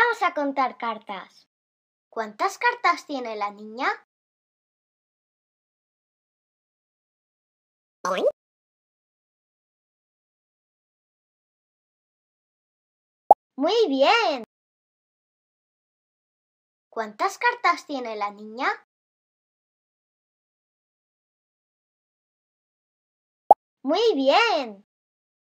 Vamos a contar cartas. ¿Cuántas cartas tiene la niña? Muy bien. ¿Cuántas cartas tiene la niña? Muy bien.